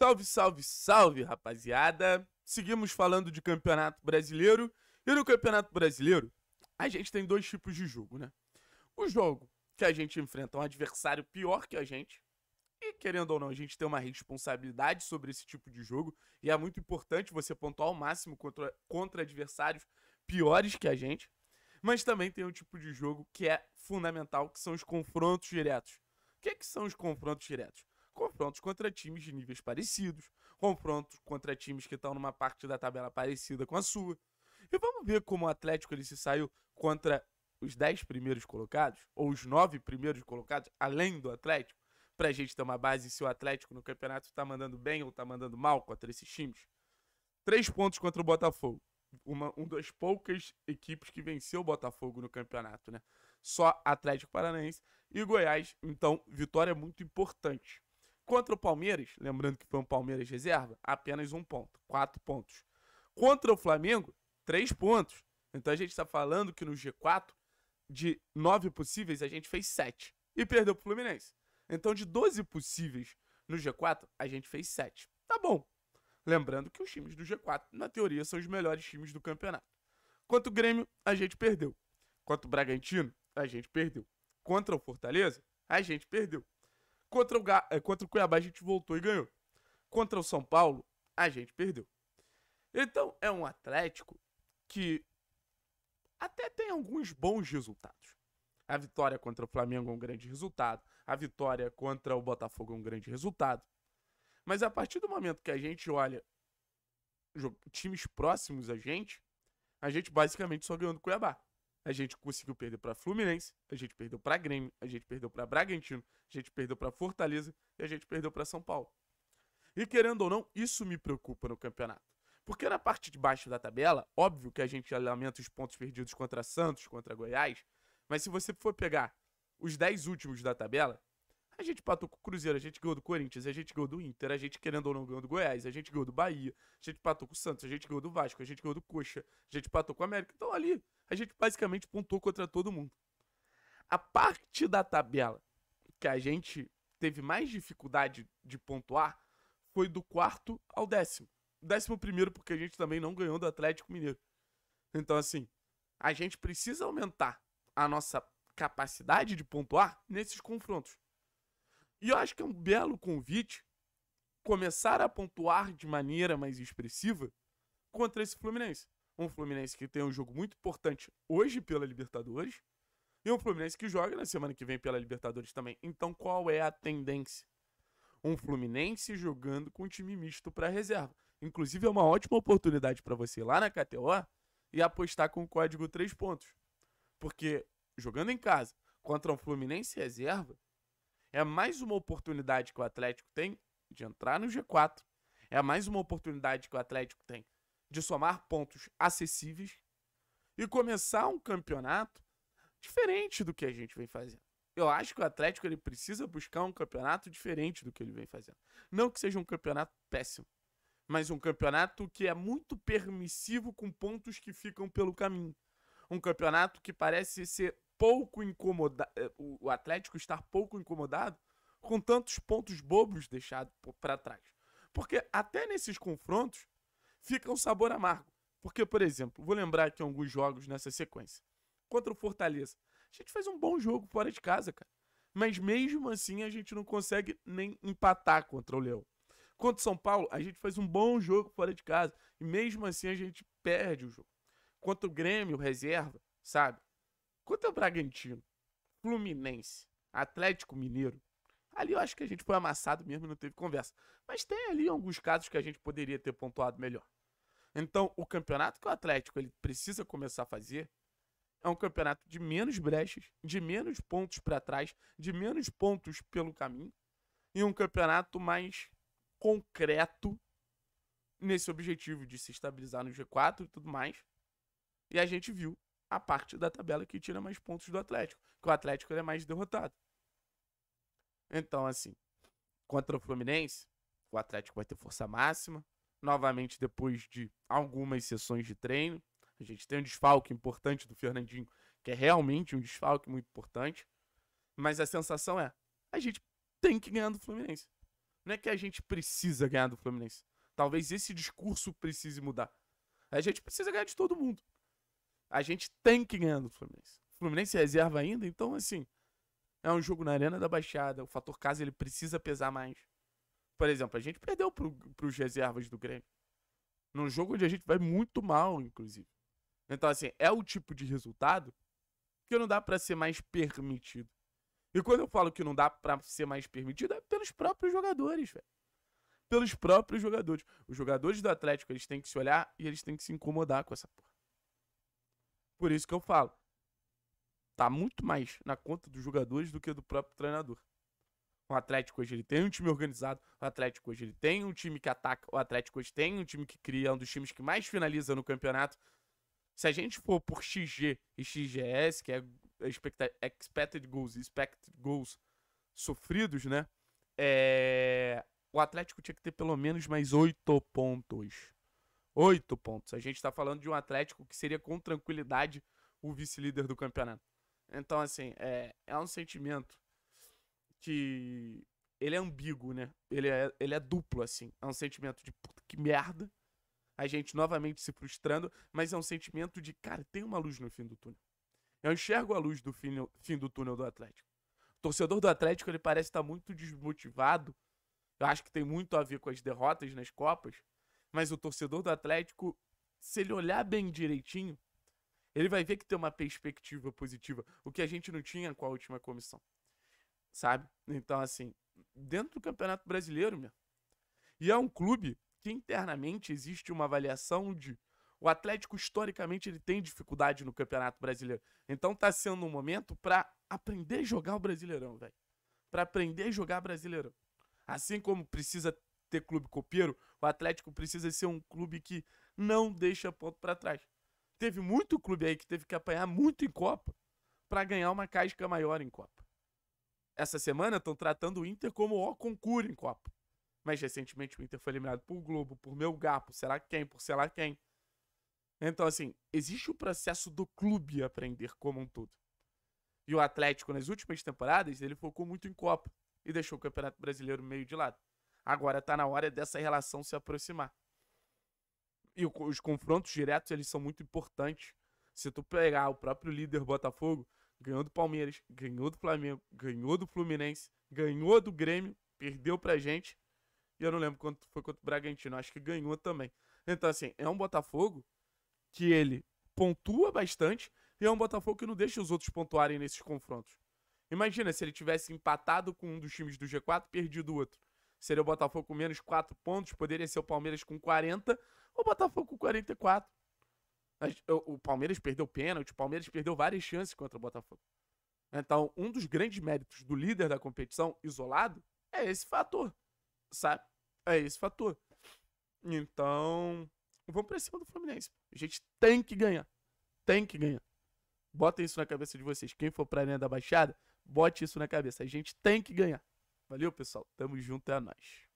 Salve, salve, salve, rapaziada! Seguimos falando de Campeonato Brasileiro. E no Campeonato Brasileiro, a gente tem dois tipos de jogo, né? O jogo que a gente enfrenta um adversário pior que a gente. E querendo ou não, a gente tem uma responsabilidade sobre esse tipo de jogo. E é muito importante você pontuar ao máximo contra, contra adversários piores que a gente. Mas também tem um tipo de jogo que é fundamental, que são os confrontos diretos. O que, é que são os confrontos diretos? confrontos contra times de níveis parecidos, confrontos contra times que estão numa parte da tabela parecida com a sua. E vamos ver como o Atlético ele se saiu contra os 10 primeiros colocados, ou os 9 primeiros colocados, além do Atlético, para a gente ter uma base se o Atlético no campeonato está mandando bem ou está mandando mal contra esses times. Três pontos contra o Botafogo. Uma, uma das poucas equipes que venceu o Botafogo no campeonato, né? Só Atlético Paranaense e Goiás. Então, vitória é muito importante. Contra o Palmeiras, lembrando que foi um Palmeiras reserva, apenas um ponto, quatro pontos. Contra o Flamengo, três pontos. Então a gente está falando que no G4, de nove possíveis, a gente fez sete e perdeu para o Fluminense. Então de 12 possíveis no G4, a gente fez sete. Tá bom. Lembrando que os times do G4, na teoria, são os melhores times do campeonato. Quanto o Grêmio, a gente perdeu. Quanto o Bragantino, a gente perdeu. Contra o Fortaleza, a gente perdeu. Contra o, Ga... É, contra o Cuiabá a gente voltou e ganhou. Contra o São Paulo, a gente perdeu. Então é um Atlético que até tem alguns bons resultados. A vitória contra o Flamengo é um grande resultado. A vitória contra o Botafogo é um grande resultado. Mas a partir do momento que a gente olha times próximos a gente, a gente basicamente só ganhou do Cuiabá a gente conseguiu perder para Fluminense, a gente perdeu para Grêmio, a gente perdeu para Bragantino, a gente perdeu para Fortaleza e a gente perdeu para São Paulo. E querendo ou não, isso me preocupa no campeonato. Porque na parte de baixo da tabela, óbvio que a gente lamenta os pontos perdidos contra Santos, contra Goiás, mas se você for pegar os 10 últimos da tabela, a gente patou com o Cruzeiro, a gente ganhou do Corinthians, a gente ganhou do Inter, a gente querendo ou não ganhou do Goiás, a gente ganhou do Bahia, a gente patou com o Santos, a gente ganhou do Vasco, a gente ganhou do Coxa, a gente patou com o América. Então ali, a gente basicamente pontuou contra todo mundo. A parte da tabela que a gente teve mais dificuldade de pontuar foi do quarto ao décimo. Décimo primeiro, porque a gente também não ganhou do Atlético Mineiro. Então, assim, a gente precisa aumentar a nossa capacidade de pontuar nesses confrontos. E eu acho que é um belo convite começar a pontuar de maneira mais expressiva contra esse Fluminense. Um Fluminense que tem um jogo muito importante hoje pela Libertadores. E um Fluminense que joga na semana que vem pela Libertadores também. Então qual é a tendência? Um Fluminense jogando com um time misto para reserva. Inclusive é uma ótima oportunidade para você ir lá na KTO e apostar com o código 3 pontos. Porque jogando em casa contra um Fluminense reserva, é mais uma oportunidade que o Atlético tem de entrar no G4. É mais uma oportunidade que o Atlético tem de somar pontos acessíveis e começar um campeonato diferente do que a gente vem fazendo. Eu acho que o Atlético ele precisa buscar um campeonato diferente do que ele vem fazendo. Não que seja um campeonato péssimo, mas um campeonato que é muito permissivo com pontos que ficam pelo caminho. Um campeonato que parece ser pouco incomodado, é, o Atlético estar pouco incomodado com tantos pontos bobos deixados para trás. Porque até nesses confrontos, fica um sabor amargo. Porque, por exemplo, vou lembrar aqui alguns jogos nessa sequência. Contra o Fortaleza. A gente fez um bom jogo fora de casa, cara. Mas mesmo assim a gente não consegue nem empatar contra o Leão. Contra o São Paulo, a gente faz um bom jogo fora de casa. E mesmo assim a gente perde o jogo. Contra o Grêmio, reserva, sabe? Contra o Bragantino, Fluminense, Atlético Mineiro, Ali eu acho que a gente foi amassado mesmo e não teve conversa. Mas tem ali alguns casos que a gente poderia ter pontuado melhor. Então, o campeonato que o Atlético ele precisa começar a fazer é um campeonato de menos brechas, de menos pontos para trás, de menos pontos pelo caminho e um campeonato mais concreto nesse objetivo de se estabilizar no G4 e tudo mais. E a gente viu a parte da tabela que tira mais pontos do Atlético, que o Atlético é mais derrotado. Então, assim, contra o Fluminense, o Atlético vai ter força máxima. Novamente, depois de algumas sessões de treino, a gente tem um desfalque importante do Fernandinho, que é realmente um desfalque muito importante. Mas a sensação é: a gente tem que ganhar do Fluminense. Não é que a gente precisa ganhar do Fluminense. Talvez esse discurso precise mudar. A gente precisa ganhar de todo mundo. A gente tem que ganhar do Fluminense. O Fluminense é reserva ainda, então, assim, é um jogo na Arena da Baixada. O fator casa ele precisa pesar mais. Por exemplo, a gente perdeu para os reservas do Grêmio. Num jogo onde a gente vai muito mal, inclusive. Então, assim, é o tipo de resultado que não dá para ser mais permitido. E quando eu falo que não dá para ser mais permitido, é pelos próprios jogadores, velho. Pelos próprios jogadores. Os jogadores do Atlético, eles têm que se olhar e eles têm que se incomodar com essa porra. Por isso que eu falo tá muito mais na conta dos jogadores do que do próprio treinador. O Atlético hoje ele tem um time organizado, o Atlético hoje ele tem um time que ataca, o Atlético hoje tem um time que cria, é um dos times que mais finaliza no campeonato. Se a gente for por XG e XGS, que é expected goals e expected goals sofridos, né? É... O Atlético tinha que ter pelo menos mais oito pontos. Oito pontos. A gente está falando de um Atlético que seria com tranquilidade o vice-líder do campeonato. Então, assim, é, é um sentimento que ele é ambíguo, né? Ele é, ele é duplo, assim. É um sentimento de puta que merda. A gente novamente se frustrando, mas é um sentimento de, cara, tem uma luz no fim do túnel. Eu enxergo a luz do fim, fim do túnel do Atlético. O torcedor do Atlético, ele parece estar tá muito desmotivado. Eu acho que tem muito a ver com as derrotas nas Copas. Mas o torcedor do Atlético, se ele olhar bem direitinho, ele vai ver que tem uma perspectiva positiva, o que a gente não tinha com a última comissão. Sabe? Então, assim, dentro do Campeonato Brasileiro, meu. E é um clube que internamente existe uma avaliação de o Atlético historicamente ele tem dificuldade no Campeonato Brasileiro. Então tá sendo um momento para aprender a jogar o Brasileirão, velho. Para aprender a jogar Brasileirão. Assim como precisa ter clube copeiro, o Atlético precisa ser um clube que não deixa ponto para trás. Teve muito clube aí que teve que apanhar muito em Copa para ganhar uma casca maior em Copa. Essa semana estão tratando o Inter como o concurso em Copa. Mas recentemente o Inter foi eliminado por Globo, por Melgar, por será quem, por sei lá quem. Então, assim, existe o processo do clube aprender como um todo. E o Atlético, nas últimas temporadas, ele focou muito em Copa e deixou o Campeonato Brasileiro meio de lado. Agora está na hora dessa relação se aproximar e os confrontos diretos eles são muito importantes. Se tu pegar o próprio líder Botafogo, ganhou do Palmeiras, ganhou do Flamengo, ganhou do Fluminense, ganhou do Grêmio, perdeu pra gente. E eu não lembro quanto foi contra o Bragantino, acho que ganhou também. Então, assim, é um Botafogo que ele pontua bastante e é um Botafogo que não deixa os outros pontuarem nesses confrontos. Imagina se ele tivesse empatado com um dos times do G4 perdido o outro seria o Botafogo com menos 4 pontos, poderia ser o Palmeiras com 40, ou o Botafogo com 44. Mas, o, o Palmeiras perdeu pênalti, o Palmeiras perdeu várias chances contra o Botafogo. Então, um dos grandes méritos do líder da competição, isolado, é esse fator, sabe? É esse fator. Então, vamos pra cima do Fluminense. A gente tem que ganhar. Tem que ganhar. Bota isso na cabeça de vocês. Quem for pra Arena da Baixada, bote isso na cabeça. A gente tem que ganhar. Valeu, pessoal. Tamo junto, é nóis.